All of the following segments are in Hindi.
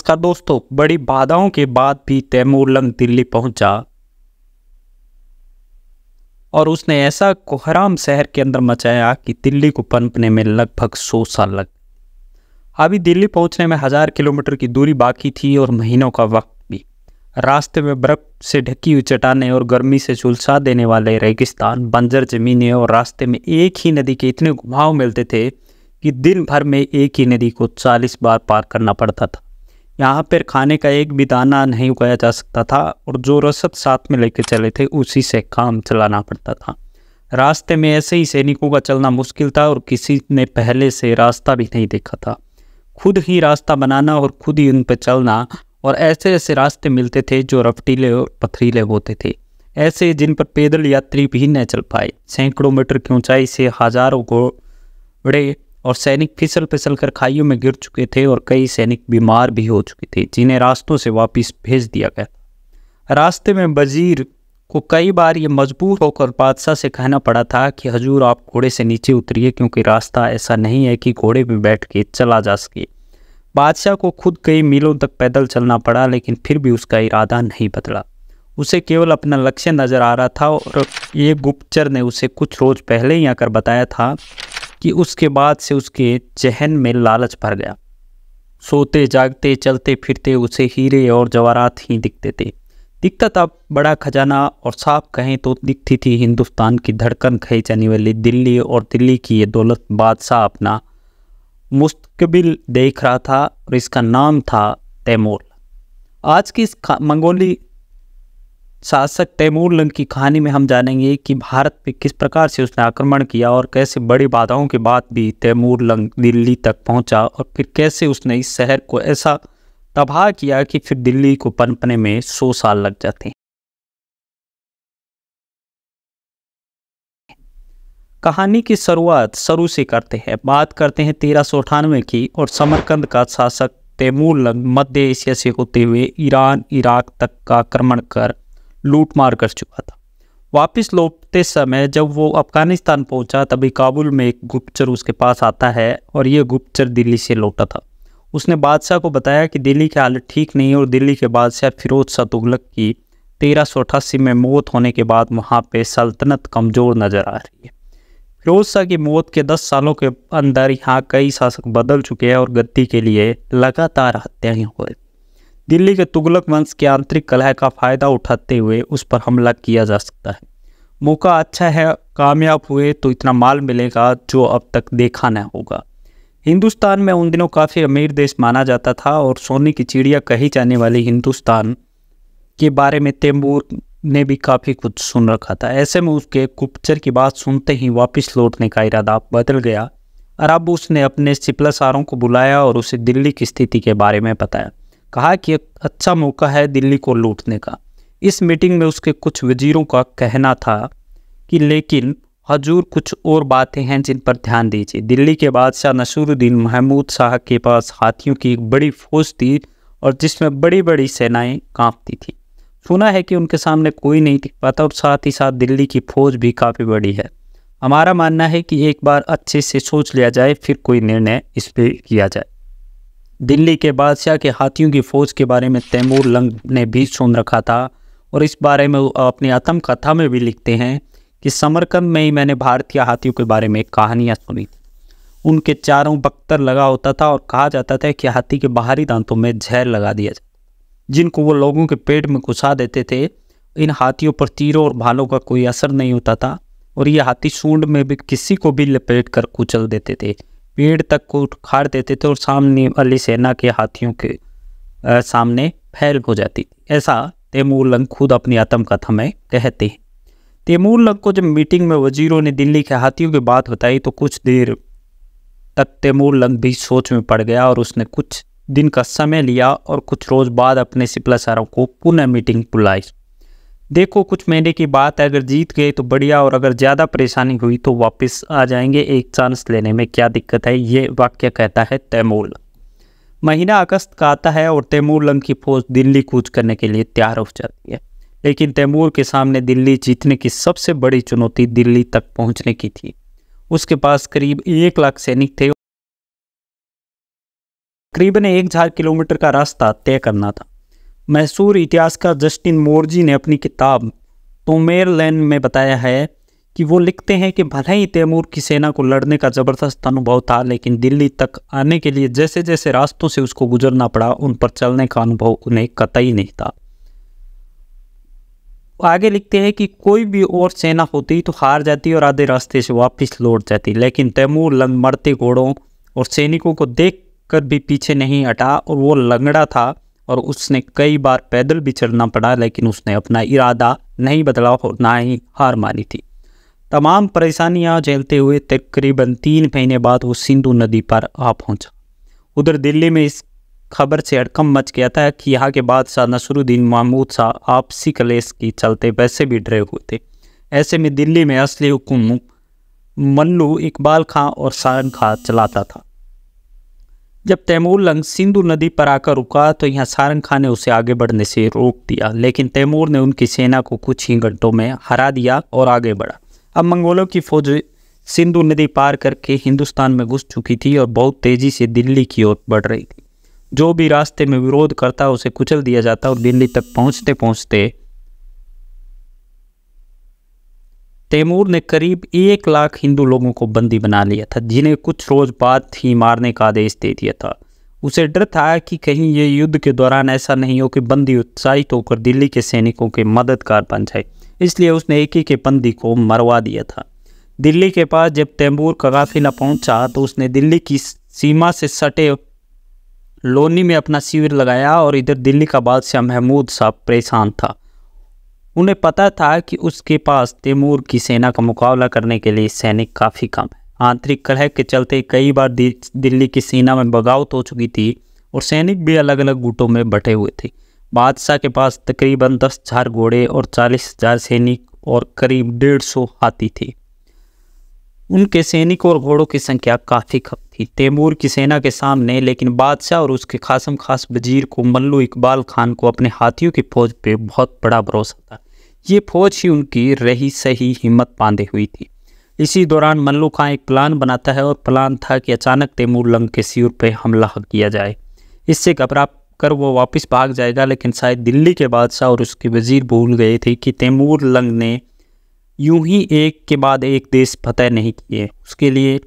नमस्कार दोस्तों बड़ी बाधाओं के बाद भी तैमूरलंग दिल्ली पहुंचा और उसने ऐसा कोहराम शहर के अंदर मचाया कि दिल्ली को पनपने में लगभग सौ साल लग अभी दिल्ली पहुंचने में हज़ार किलोमीटर की दूरी बाकी थी और महीनों का वक्त भी रास्ते में बर्फ से ढकी हुई चट्टाने और गर्मी से झुलसा देने वाले रेगिस्तान बंजर जमीनें और रास्ते में एक ही नदी के इतने घुमाव मिलते थे कि दिन भर में एक ही नदी को 40 बार पार करना पड़ता था यहाँ पर खाने का एक भी दाना नहीं उगाया जा सकता था और जो रसद साथ में लेके चले थे उसी से काम चलाना पड़ता था रास्ते में ऐसे ही सैनिकों का चलना मुश्किल था और किसी ने पहले से रास्ता भी नहीं देखा था खुद ही रास्ता बनाना और खुद ही उन पर चलना और ऐसे ऐसे रास्ते मिलते थे जो रफ्टीले और पथरीले होते थे ऐसे जिन पर पैदल यात्री भी न चल पाए सैकड़ों मीटर की ऊंचाई से हजारों घोड़े और सैनिक फिसल फिसल कर खाइयों में गिर चुके थे और कई सैनिक बीमार भी हो चुके थे जिन्हें रास्तों से वापस भेज दिया गया था रास्ते में वजीर को कई बार ये मजबूर होकर बादशाह से कहना पड़ा था कि हजूर आप घोड़े से नीचे उतरिए क्योंकि रास्ता ऐसा नहीं है कि घोड़े में बैठ के चला जा सके बादशाह को खुद कई मीलों तक पैदल चलना पड़ा लेकिन फिर भी उसका इरादा नहीं बदला उसे केवल अपना लक्ष्य नज़र आ रहा था और ये गुप्तचर ने उसे कुछ रोज़ पहले ही आकर बताया था कि उसके बाद से उसके जहन में लालच भर गया सोते जागते चलते फिरते उसे हीरे और जवारात ही दिखते थे दिखता था बड़ा खजाना और साफ कहें तो दिखती थी हिंदुस्तान की धड़कन खाई जाने वाली दिल्ली और दिल्ली की ये दौलत बादशाह अपना मुस्तकबिल देख रहा था और इसका नाम था तैमूर आज की इस मंगोली शासक तैमूर लंग की कहानी में हम जानेंगे कि भारत पे किस प्रकार से उसने आक्रमण किया और कैसे बड़ी बाधाओं के बाद भी तैमूर लंग दिल्ली तक पहुंचा और फिर कैसे उसने इस शहर को ऐसा तबाह किया कि फिर दिल्ली को पनपने में सौ साल लग जाते हैं कहानी की शुरुआत शुरू से करते हैं बात करते हैं तेरह सौ अठानवे की और समरकंद का शासक तैमूर लंग मध्य एशिया से होते हुए ईरान इराक तक का आक्रमण कर लूट मार कर चुका था वापस लौटते समय जब वो अफगानिस्तान पहुंचा तभी काबुल में एक गुप्तचर उसके पास आता है और ये गुप्तचर दिल्ली से लौटा था उसने बादशाह को बताया कि दिल्ली की हालत ठीक नहीं और दिल्ली के बादशाह फिरोज शाह तुगलक की तेरह में मौत होने के बाद वहाँ पर सल्तनत कमज़ोर नज़र आ रही है फिरोज शाह की मौत के 10 सालों के अंदर यहाँ कई शासक बदल चुके हैं और गद्दी के लिए लगातार हत्याएं हो रही दिल्ली के तुगलक वंश के आंतरिक कलह का फ़ायदा उठाते हुए उस पर हमला किया जा सकता है मौका अच्छा है कामयाब हुए तो इतना माल मिलेगा जो अब तक देखा न होगा हिंदुस्तान में उन दिनों काफ़ी अमीर देश माना जाता था और सोने की चिड़िया कही जाने वाली हिंदुस्तान के बारे में तैमूर ने भी काफ़ी कुछ सुन रखा था ऐसे में उसके कुपचर की बात सुनते ही वापस लौटने का इरादा बदल गया और अब उसने अपने सिपलासारों को बुलाया और उसे दिल्ली की स्थिति के बारे में बताया कहा कि एक अच्छा मौका है दिल्ली को लूटने का इस मीटिंग में उसके कुछ वजीरों का कहना था कि लेकिन हजूर कुछ और बातें हैं जिन पर ध्यान दीजिए दिल्ली के बादशाह नसरुद्दीन महमूद शाह के पास हाथियों की एक बड़ी फौज थी और जिसमें बड़ी बड़ी सेनाएं कांपती थी सुना है कि उनके सामने कोई नहीं थी पाता और साथ ही साथ दिल्ली की फौज भी काफ़ी बड़ी है हमारा मानना है कि एक बार अच्छे से सोच लिया जाए फिर कोई निर्णय इस पर किया जाए दिल्ली के बादशाह के हाथियों की फ़ौज के बारे में तैमूर लंग ने भी सुन रखा था और इस बारे में अपनी आत्म कथा में भी लिखते हैं कि समरकंद में ही मैंने भारतीय हाथियों के बारे में कहानियाँ सुनी थी उनके चारों बख्तर लगा होता था और कहा जाता था कि हाथी के बाहरी दांतों में जहर लगा दिया जाए जिनको वो लोगों के पेट में घुसा देते थे इन हाथियों पर तीरों और भालों का कोई असर नहीं होता था और ये हाथी सूंड में भी किसी को भी लपेट कर कुचल देते थे पेड़ तक को उखाड़ देते थे और सामने वाली सेना के हाथियों के आ, सामने फैल हो जाती थी ऐसा तैमूर लंग खुद अपनी आत्मकथा में कहते हैं तैमूर लंग को जब मीटिंग में वजीरों ने दिल्ली के हाथियों की बात बताई तो कुछ देर तक तैमूर लंग भी सोच में पड़ गया और उसने कुछ दिन का समय लिया और कुछ रोज़ बाद अपने सिपला को पुनः मीटिंग बुलाई देखो कुछ महीने की बात है अगर जीत गए तो बढ़िया और अगर ज़्यादा परेशानी हुई तो वापस आ जाएंगे एक चांस लेने में क्या दिक्कत है ये वाक्य कहता है तैमूर महीना अगस्त का आता है और तैमूर लंग की फौज दिल्ली कूच करने के लिए तैयार हो जाती है लेकिन तैमूर के सामने दिल्ली जीतने की सबसे बड़ी चुनौती दिल्ली तक पहुंचने की थी उसके पास करीब एक लाख सैनिक थे करीबन एक हजार किलोमीटर का रास्ता तय करना था मैसूर इतिहासकार जस्टिन मोरजी ने अपनी किताब तोमेर लैन में बताया है कि वो लिखते हैं कि भले ही तैमूर की सेना को लड़ने का ज़बरदस्त अनुभव था लेकिन दिल्ली तक आने के लिए जैसे जैसे रास्तों से उसको गुजरना पड़ा उन पर चलने का अनुभव उन्हें कतई नहीं था आगे लिखते हैं कि कोई भी और सेना होती तो हार जाती और आधे रास्ते से वापस लौट जाती लेकिन तैमूर लंग मरते घोड़ों और सैनिकों को देख कर भी पीछे नहीं हटा और वो लंगड़ा था और उसने कई बार पैदल भी चलना पड़ा लेकिन उसने अपना इरादा नहीं बदला और ना ही हार मानी थी तमाम परेशानियां झेलते हुए तकरीबन तीन महीने बाद वो सिंधु नदी पर आ पहुंचा उधर दिल्ली में इस खबर से अड़कम मच गया था कि यहाँ के बादशाह नसरुद्दीन महमूद शाह आपसी कलेश के चलते वैसे भी डरे हुए थे ऐसे में दिल्ली में असली हुकुम मल्लू इकबाल खां और सारन खां चलाता था जब तैमूर लंग सिंधु नदी पर आकर रुका तो यहाँ सारंग खान ने उसे आगे बढ़ने से रोक दिया लेकिन तैमूर ने उनकी सेना को कुछ ही घंटों में हरा दिया और आगे बढ़ा अब मंगोलों की फौज सिंधु नदी पार करके हिंदुस्तान में घुस चुकी थी और बहुत तेज़ी से दिल्ली की ओर बढ़ रही थी जो भी रास्ते में विरोध करता उसे कुचल दिया जाता और दिल्ली तक पहुँचते पहुँचते तैमूर ने करीब एक लाख हिंदू लोगों को बंदी बना लिया था जिन्हें कुछ रोज बाद ही मारने का आदेश दे दिया था उसे डर था कि कहीं ये युद्ध के दौरान ऐसा नहीं हो कि बंदी उत्साहित होकर दिल्ली के सैनिकों के मददगार बन जाए इसलिए उसने एक ही के बंदी को मरवा दिया था दिल्ली के पास जब तैमूर का काफिला पहुंचा तो उसने दिल्ली की सीमा से सटे लोनी में अपना शिविर लगाया और इधर दिल्ली का बादशाह महमूद साहब परेशान था उन्हें पता था कि उसके पास तैमूर की सेना का मुकाबला करने के लिए सैनिक काफ़ी कम है आंतरिक कलह के चलते कई बार दिल्ली की सेना में बगावत हो चुकी थी और सैनिक भी अलग अलग गुटों में बटे हुए थे बादशाह के पास तकरीबन दस हज़ार घोड़े और चालीस हज़ार सैनिक और करीब डेढ़ सौ हाथी थे उनके सैनिकों और घोड़ों की संख्या काफ़ी कम थी तैमूर की सेना के सामने लेकिन बादशाह और उसके खासम खास वजीर को मल्लू इकबाल खान को अपने हाथियों की फौज पे बहुत बड़ा भरोसा था ये फौज ही उनकी रही सही हिम्मत बांधे हुई थी इसी दौरान मल्लू खां एक प्लान बनाता है और प्लान था कि अचानक तैमूर लंग के सिर पर हमला किया जाए इससे घबरा कर वो वापस भाग जाएगा लेकिन शायद दिल्ली के बादशाह और उसके वजीर भूल गए थे कि तैमूर लंग ने यूं ही एक के बाद एक देश फ़तेह नहीं किए उसके लिए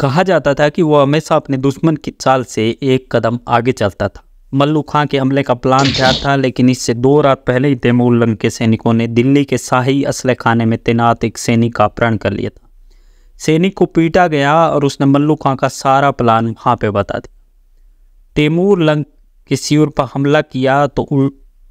कहा जाता था कि वो हमेशा अपने दुश्मन की चाल से एक कदम आगे चलता था मल्लू खां के हमले का प्लान तैयार था लेकिन इससे दो रात पहले ही तैमूरलन के सैनिकों ने दिल्ली के शाही असले खाने में तैनात एक सैनिक का अपहरण कर लिया था सैनिक को पीटा गया और उसने मल्लू खां का सारा प्लान वहाँ पे बता दिया तैमूर लंग के सिर पर हमला किया तो उल,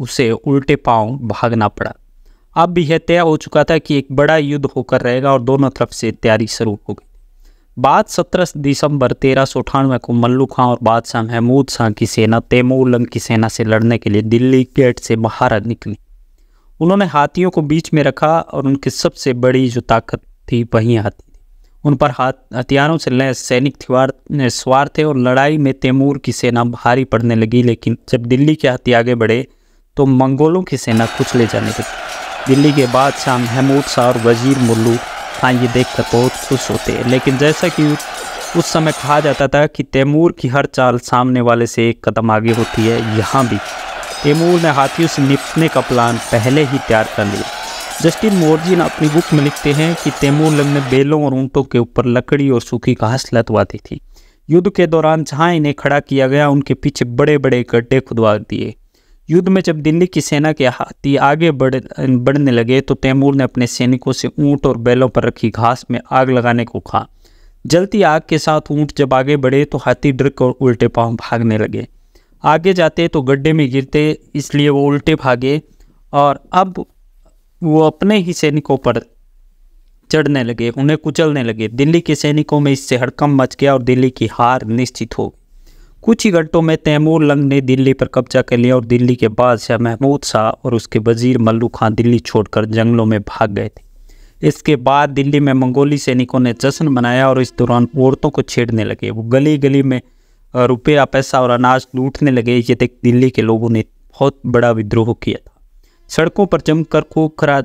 उसे उल्टे पांव भागना पड़ा अब भी यह तय हो चुका था कि एक बड़ा युद्ध होकर रहेगा और दोनों तरफ से तैयारी शुरू हो गई बाद सत्रह दिसंबर तेरह सौ अठानवे को मल्लू खां और बादशाह महमूद शाह की सेना तैमूर की सेना से लड़ने के लिए दिल्ली गेट से बाहर निकली उन्होंने हाथियों को बीच में रखा और उनकी सबसे बड़ी जो ताकत थी वहीं हाथी थी उन पर हाथ हथियारों से लैस सैनिक थिवार स्वार थे और लड़ाई में तैमूर की सेना भारी पड़ने लगी लेकिन जब दिल्ली के हाथी आगे बढ़े तो मंगोलों की सेना कुचले जाने लगी दिल्ली के बादशाह महमूद शाह और वजीर मुल्लू हाँ ये कर बहुत खुश होते हैं लेकिन जैसा कि उस समय कहा जाता था कि तैमूर की हर चाल सामने वाले से एक कदम आगे होती है यहाँ भी तैमूर ने हाथियों से निपटने का प्लान पहले ही तैयार कर लिया जस्टिन ने अपनी बुक में लिखते हैं कि तैमूर ने बेलों और ऊँटों के ऊपर लकड़ी और सूखी घास लतवाती थी युद्ध के दौरान जहाँ इन्हें खड़ा किया गया उनके पीछे बड़े बड़े गड्ढे खुदवा दिए युद्ध में जब दिल्ली की सेना के हाथी आगे बढ़ बढ़ने लगे तो तैमूर ने अपने सैनिकों से ऊँट और बैलों पर रखी घास में आग लगाने को कहा जलती आग के साथ ऊँट जब आगे बढ़े तो हाथी डर कर उल्टे पाँव भागने लगे आगे जाते तो गड्ढे में गिरते इसलिए वो उल्टे भागे और अब वो अपने ही सैनिकों पर चढ़ने लगे उन्हें कुचलने लगे दिल्ली के सैनिकों में इससे हड़कम मच गया और दिल्ली की हार निश्चित हो गई कुछ ही घंटों में तैमूर लंग ने दिल्ली पर कब्जा कर लिया और दिल्ली के बादशाह महमूद शाह और उसके वजीर मल्लू खान दिल्ली छोड़कर जंगलों में भाग गए थे इसके बाद दिल्ली में मंगोली सैनिकों ने जश्न मनाया और इस दौरान औरतों को छेड़ने लगे वो गली गली में रुपया पैसा और अनाज लूटने लगे ये देख दिल्ली के लोगों ने बहुत बड़ा विद्रोह किया था सड़कों पर जमकर खूब खरा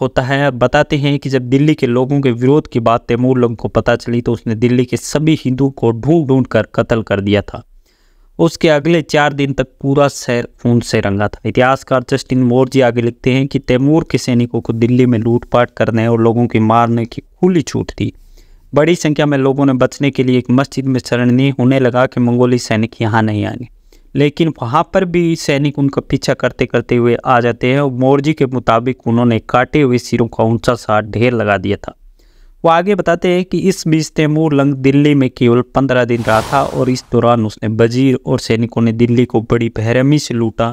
होता है बताते हैं कि जब दिल्ली के लोगों के विरोध की बात तैमूर लंग को पता चली तो उसने दिल्ली के सभी हिंदुओं को ढूंढ ढूंढ कर कत्ल कर दिया था उसके अगले चार दिन तक पूरा शहर खून से रंगा था इतिहासकार जस्टिन मोर जी आगे लिखते हैं कि तैमूर के सैनिकों को दिल्ली में लूटपाट करने और लोगों की मारने की खुली छूट थी बड़ी संख्या में लोगों ने बचने के लिए एक मस्जिद में शरणनीय होने लगा कि मंगोली सैनिक यहाँ नहीं आने लेकिन वहाँ पर भी सैनिक उनका पीछा करते करते हुए आ जाते हैं और मोरजी के मुताबिक उन्होंने काटे हुए सिरों का ऊंचा सा ढेर लगा दिया था वो आगे बताते हैं कि इस बीच तैमूर लंग दिल्ली में केवल पंद्रह दिन रहा था और इस दौरान उसने वजीर और सैनिकों ने दिल्ली को बड़ी बहरमी से लूटा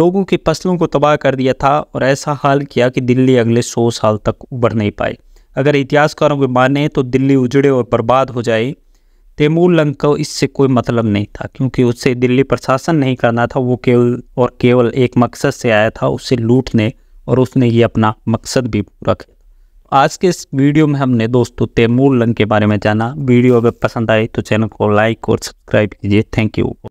लोगों की फसलों को तबाह कर दिया था और ऐसा हाल किया कि दिल्ली अगले सौ साल तक उभर नहीं पाए अगर इतिहासकारों को माने तो दिल्ली उजड़े और बर्बाद हो जाए तैमूर लंग को इससे कोई मतलब नहीं था क्योंकि उससे दिल्ली प्रशासन नहीं करना था वो केवल और केवल एक मकसद से आया था उसे लूटने और उसने ये अपना मकसद भी पूरा किया आज के इस वीडियो में हमने दोस्तों तैमूर लंग के बारे में जाना वीडियो अगर पसंद आई तो चैनल को लाइक और सब्सक्राइब कीजिए थैंक यू